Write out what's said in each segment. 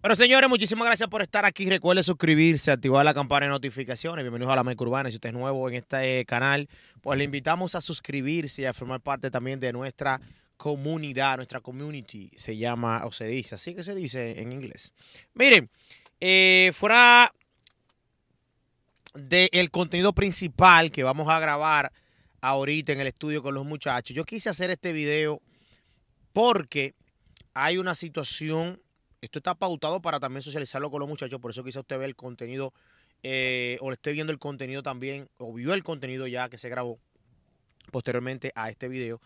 Bueno, señores, muchísimas gracias por estar aquí. Recuerden suscribirse, activar la campana de notificaciones. Bienvenidos a la Meca Urbana. Si usted es nuevo en este eh, canal, pues le invitamos a suscribirse y a formar parte también de nuestra comunidad. Nuestra community se llama o se dice, así que se dice en inglés. Miren, eh, fuera del contenido principal que vamos a grabar ahorita en el estudio con los muchachos, yo quise hacer este video porque hay una situación esto está pautado para también socializarlo con los muchachos, por eso quizá usted ve el contenido, eh, o le esté viendo el contenido también, o vio el contenido ya que se grabó posteriormente a este video.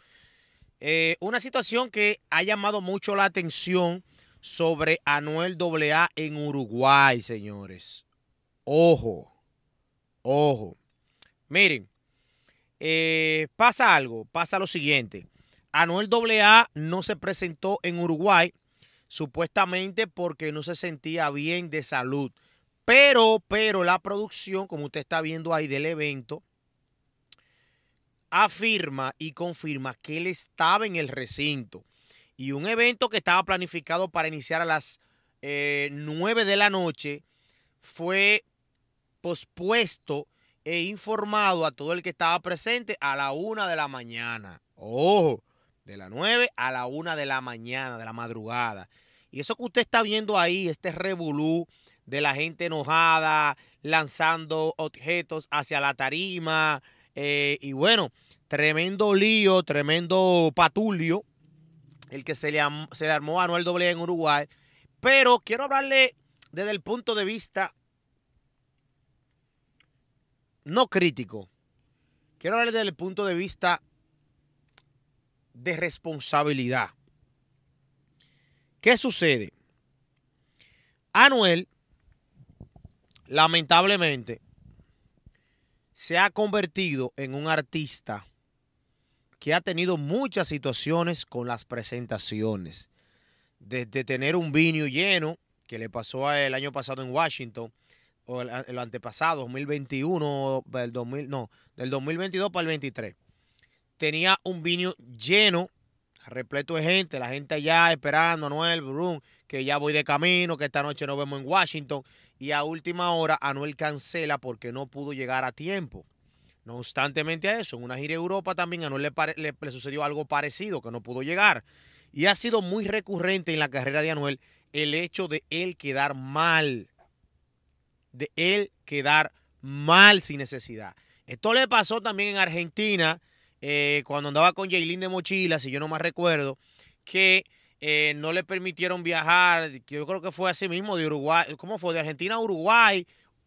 Eh, una situación que ha llamado mucho la atención sobre Anuel AA en Uruguay, señores. Ojo, ojo. Miren, eh, pasa algo, pasa lo siguiente. Anuel AA no se presentó en Uruguay supuestamente porque no se sentía bien de salud. Pero, pero la producción, como usted está viendo ahí del evento, afirma y confirma que él estaba en el recinto. Y un evento que estaba planificado para iniciar a las eh, nueve 9 de la noche fue pospuesto e informado a todo el que estaba presente a la una de la mañana. Ojo, de la 9 a la una de la mañana, de la madrugada. Y eso que usted está viendo ahí, este revolú de la gente enojada, lanzando objetos hacia la tarima, eh, y bueno, tremendo lío, tremendo patulio, el que se le, se armó a Noel Doble en Uruguay. Pero quiero hablarle desde el punto de vista no crítico. Quiero hablarle desde el punto de vista de responsabilidad. ¿Qué sucede? Anuel, lamentablemente, se ha convertido en un artista que ha tenido muchas situaciones con las presentaciones. Desde tener un vino lleno, que le pasó el año pasado en Washington, o el, antepasado, 2021, del no, del 2022 para el 23. Tenía un vino lleno repleto de gente, la gente allá esperando, a Anuel, que ya voy de camino, que esta noche nos vemos en Washington. Y a última hora, Anuel cancela porque no pudo llegar a tiempo. No obstantemente a eso, en una gira a Europa también a Anuel le, le, le sucedió algo parecido, que no pudo llegar. Y ha sido muy recurrente en la carrera de Anuel el hecho de él quedar mal. De él quedar mal sin necesidad. Esto le pasó también en Argentina eh, cuando andaba con Jaylin de mochila, si yo no más recuerdo, que eh, no le permitieron viajar, yo creo que fue así mismo, de Uruguay, ¿cómo fue? De Argentina a Uruguay,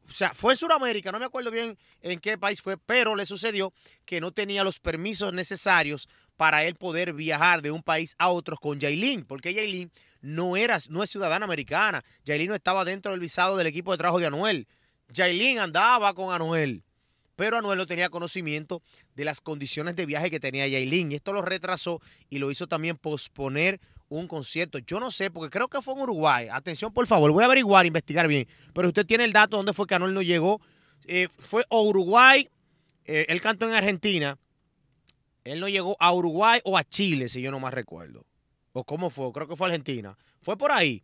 o sea, fue Sudamérica, no me acuerdo bien en qué país fue, pero le sucedió que no tenía los permisos necesarios para él poder viajar de un país a otro con Jaylin, porque Jaylin no, era, no es ciudadana americana. Jaylin no estaba dentro del visado del equipo de trabajo de Anuel. Jaylin andaba con Anuel. Pero Anuel no tenía conocimiento de las condiciones de viaje que tenía Yailin. Y esto lo retrasó y lo hizo también posponer un concierto. Yo no sé, porque creo que fue en Uruguay. Atención, por favor, voy a averiguar, investigar bien. Pero usted tiene el dato de dónde fue que Anuel no llegó. Eh, fue a Uruguay, eh, él cantó en Argentina. Él no llegó a Uruguay o a Chile, si yo no más recuerdo. ¿O cómo fue? Creo que fue Argentina. Fue por ahí.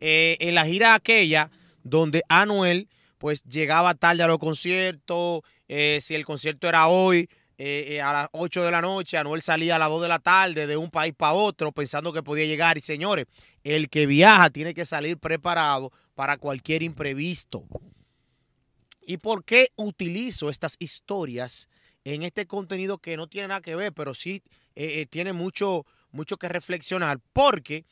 Eh, en la gira aquella donde Anuel pues llegaba tarde a los conciertos, eh, si el concierto era hoy, eh, eh, a las 8 de la noche, Anuel salía a las 2 de la tarde de un país para otro pensando que podía llegar. Y señores, el que viaja tiene que salir preparado para cualquier imprevisto. ¿Y por qué utilizo estas historias en este contenido que no tiene nada que ver, pero sí tiene mucho, mucho que reflexionar? Porque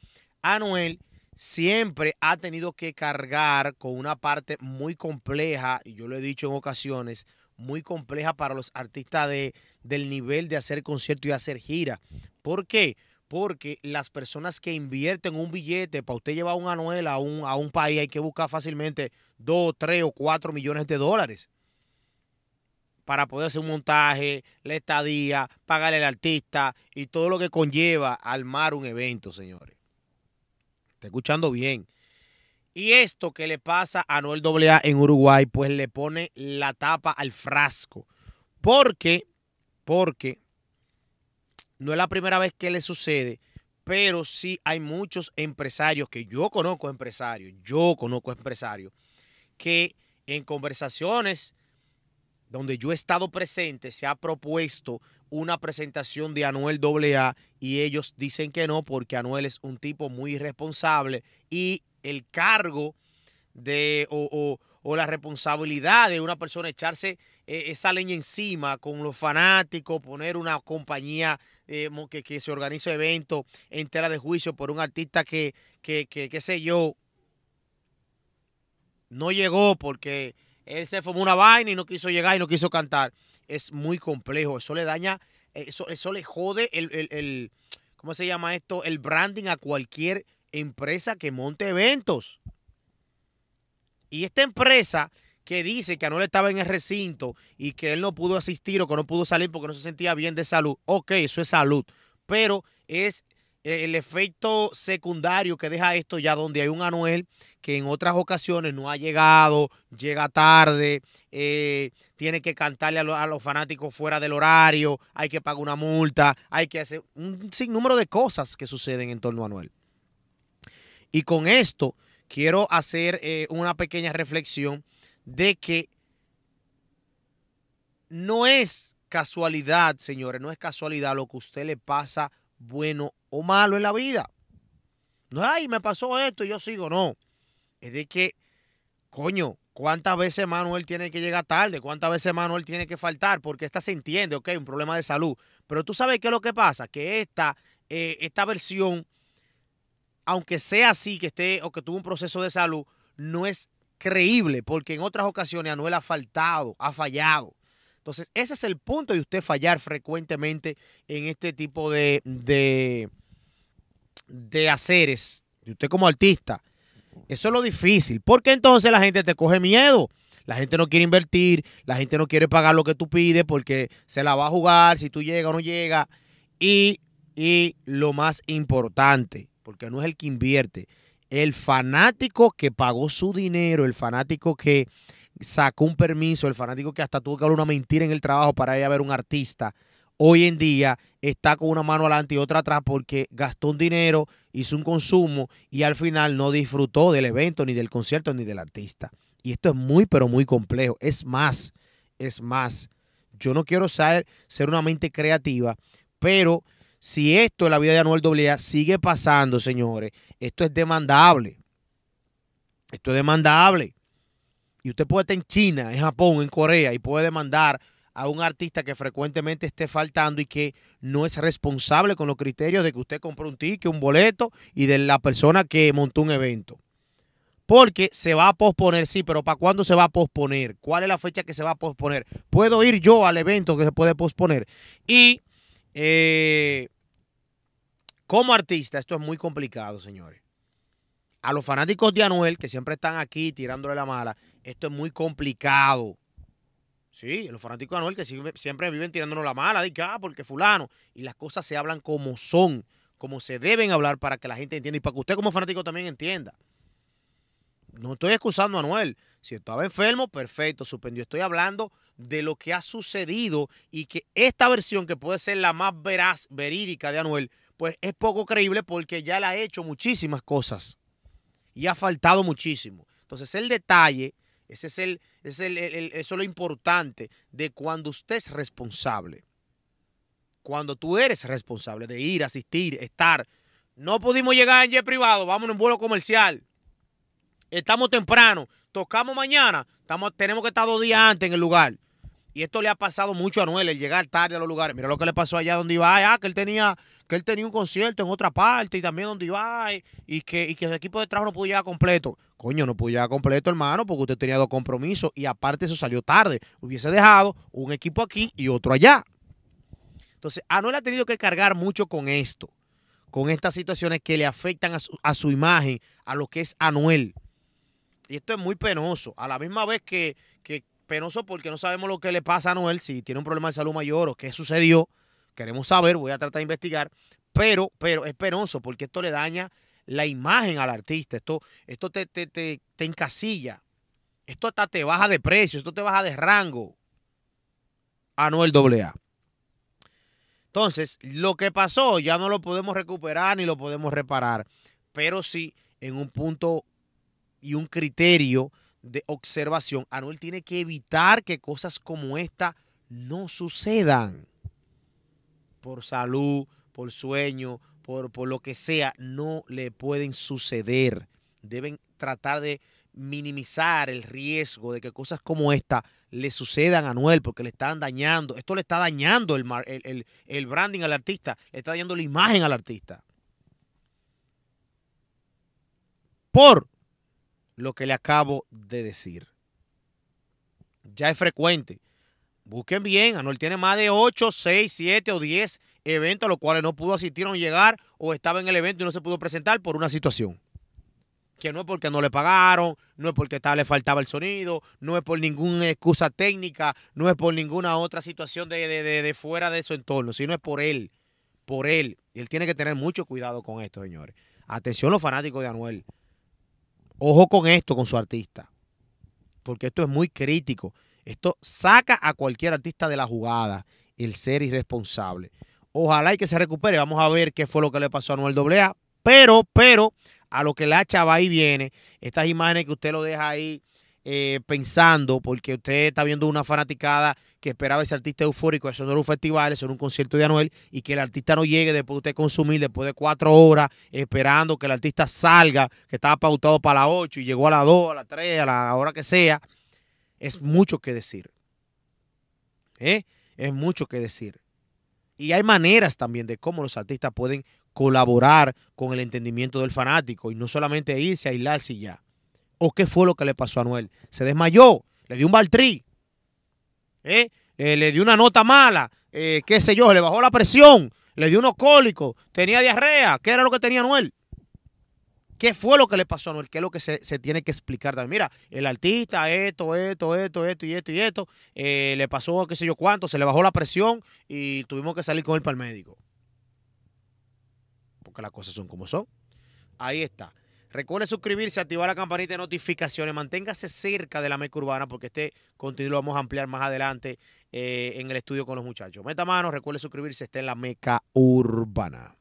Anuel siempre ha tenido que cargar con una parte muy compleja, y yo lo he dicho en ocasiones, muy compleja para los artistas de, del nivel de hacer concierto y hacer gira. ¿Por qué? Porque las personas que invierten un billete para usted llevar un anuel a un, a un país hay que buscar fácilmente 2, 3 o 4 millones de dólares para poder hacer un montaje, la estadía, pagarle al artista y todo lo que conlleva armar un evento, señores. Está escuchando bien. Y esto que le pasa a Noel AA en Uruguay, pues le pone la tapa al frasco. Porque, porque no es la primera vez que le sucede, pero sí hay muchos empresarios que yo conozco empresarios, yo conozco empresarios, que en conversaciones donde yo he estado presente se ha propuesto una presentación de Anuel AA y ellos dicen que no porque Anuel es un tipo muy irresponsable y el cargo de, o, la responsabilidad de una persona echarse eh, esa leña encima con los fanáticos, poner una compañía eh, que, se organiza eventos entera de juicio por un artista que, que, que, qué sé yo, no llegó porque él se formó una vaina y no quiso llegar y no quiso cantar. Es muy complejo, eso le daña, eso, eso le jode el, el ¿cómo se llama esto? El branding a cualquier empresa que monte eventos. Y esta empresa que dice que Anuel estaba en el recinto y que él no pudo asistir o que no pudo salir porque no se sentía bien de salud. Ok, eso es salud, pero es eh, el efecto secundario que deja esto ya donde hay un Anuel que en otras ocasiones no ha llegado, llega tarde, eh, tiene que cantarle a, a, los fanáticos fuera del horario, hay que pagar una multa, hay que hacer un sinnúmero de cosas que suceden en torno a Anuel. Y con esto quiero hacer eh, una pequeña reflexión de que no es casualidad, señores, no es casualidad lo que a usted le pasa bueno o malo en la vida. No, ay, me pasó esto y yo sigo, no. Es de que, coño, ¿cuántas veces Manuel tiene que llegar tarde? ¿Cuántas veces Manuel tiene que faltar? Porque esta se entiende, ok, un problema de salud. Pero tú sabes qué es lo que pasa, que esta, eh, esta versión aunque sea así que esté o que tuvo un proceso de salud, no es creíble porque en otras ocasiones Anuel ha faltado, ha fallado. Entonces, ese es el punto de usted fallar frecuentemente en este tipo de, de, de haceres, de usted como artista. Eso es lo difícil, porque entonces la gente te coge miedo. La gente no quiere invertir, la gente no quiere pagar lo que tú pides porque se la va a jugar si tú llegas o no llegas. Y, y lo más importante, porque no es el que invierte, el fanático que pagó su dinero, el fanático que sacó un permiso, el fanático que hasta tuvo que hablar una mentira en el trabajo para ir a ver un artista, hoy en día está con una mano adelante y otra atrás porque gastó un dinero, hizo un consumo y al final no disfrutó del evento, ni del concierto, ni del artista. Y esto es muy, pero muy complejo. Es más, es más. Yo no quiero ser, ser una mente creativa, pero si esto en la vida de Anuel Doblea sigue pasando, señores, esto es demandable. Esto es demandable. Y usted puede estar en China, en Japón, en Corea y puede demandar a un artista que frecuentemente esté faltando y que no es responsable con los criterios de que usted compró un ticket, un boleto y de la persona que montó un evento. Porque se va a posponer, sí, pero ¿para cuándo se va a posponer? ¿Cuál es la fecha que se va a posponer? ¿Puedo ir yo al evento que se puede posponer? Y eh, como artista, esto es muy complicado, señores. A los fanáticos de Anuel, que siempre están aquí tirándole la mala, esto es muy complicado. Sí, los fanáticos de Anuel que siempre, viven tirándonos la mala, de que, ah, porque fulano. Y las cosas se hablan como son, como se deben hablar para que la gente entienda y para que usted como fanático también entienda. No estoy excusando a Anuel. Si estaba enfermo, perfecto, suspendió. Estoy hablando de lo que ha sucedido y que esta versión, que puede ser la más veraz, verídica de Anuel, pues es poco creíble porque ya le ha hecho muchísimas cosas y ha faltado muchísimo. Entonces el detalle, ese es el, es el, eso es lo importante de cuando usted es responsable. Cuando tú eres responsable de ir, asistir, estar. No pudimos llegar en jet privado, vamos en vuelo comercial. Estamos temprano, tocamos mañana, estamos, tenemos que estar dos días antes en el lugar. Y esto le ha pasado mucho a Noel, el llegar tarde a los lugares. Mira lo que le pasó allá donde iba. Ah, ah que él tenía que él tenía un concierto en otra parte y también donde iba y que, y que el equipo de trabajo no pudo llegar completo. Coño, no pudo llegar completo, hermano, porque usted tenía dos compromisos y aparte eso salió tarde. Hubiese dejado un equipo aquí y otro allá. Entonces, Anuel ha tenido que cargar mucho con esto, con estas situaciones que le afectan a su, imagen, a lo que es Anuel. Y esto es muy penoso. A la misma vez que, que penoso porque no sabemos lo que le pasa a Anuel, si tiene un problema de salud mayor o qué sucedió. Queremos saber, voy a tratar de investigar, pero, pero es penoso porque esto le daña la imagen al artista, esto, esto te, te, te, encasilla, esto hasta te baja de precio, esto te baja de rango. Anuel AA. Entonces, lo que pasó ya no lo podemos recuperar ni lo podemos reparar, pero sí en un punto y un criterio de observación, Anuel tiene que evitar que cosas como esta no sucedan por salud, por sueño, por, por lo que sea, no le pueden suceder. Deben tratar de minimizar el riesgo de que cosas como esta le sucedan a Noel porque le están dañando. Esto le está dañando el, el, el, branding al artista, le está dañando la imagen al artista. Por lo que le acabo de decir. Ya es frecuente Busquen bien, Anuel tiene más de 8, 6, 7 o 10 eventos a los cuales no pudo asistir o llegar o estaba en el evento y no se pudo presentar por una situación. Que no es porque no le pagaron, no es porque tal, le faltaba el sonido, no es por ninguna excusa técnica, no es por ninguna otra situación de, de fuera de su entorno, sino es por él, por él. Y él tiene que tener mucho cuidado con esto, señores. Atención los fanáticos de Anuel. Ojo con esto, con su artista, porque esto es muy crítico. Esto saca a cualquier artista de la jugada, el ser irresponsable. Ojalá y que se recupere. Vamos a ver qué fue lo que le pasó a Noel Doblea Pero, pero, a lo que la chava ahí viene, estas imágenes que usted lo deja ahí eh, pensando, porque usted está viendo una fanaticada que esperaba ese artista eufórico, eso no era un festival, eso era un concierto de Anuel, y que el artista no llegue después de usted consumir, después de cuatro horas, esperando que el artista salga, que estaba pautado para las ocho y llegó a las dos, a las tres, a la hora que sea es mucho que decir. ¿Eh? Es mucho que decir. Y hay maneras también de cómo los artistas pueden colaborar con el entendimiento del fanático y no solamente irse a aislarse y ya. ¿O qué fue lo que le pasó a Noel? Se desmayó, le dio un baltrí, ¿eh? ¿eh? le dio una nota mala, eh, qué sé yo, le bajó la presión, le dio unos cólicos, tenía diarrea. ¿Qué era lo que tenía Noel? qué fue lo que le pasó a Noel, qué es lo que se, tiene que explicar también. Mira, el artista, esto, esto, esto, esto y esto y esto, eh, le pasó qué sé yo cuánto, se le bajó la presión y tuvimos que salir con él para el médico. Porque las cosas son como son. Ahí está. Recuerde suscribirse, activar la campanita de notificaciones, manténgase cerca de la meca urbana porque este contenido lo vamos a ampliar más adelante eh, en el estudio con los muchachos. Meta mano, recuerde suscribirse, está en la meca urbana.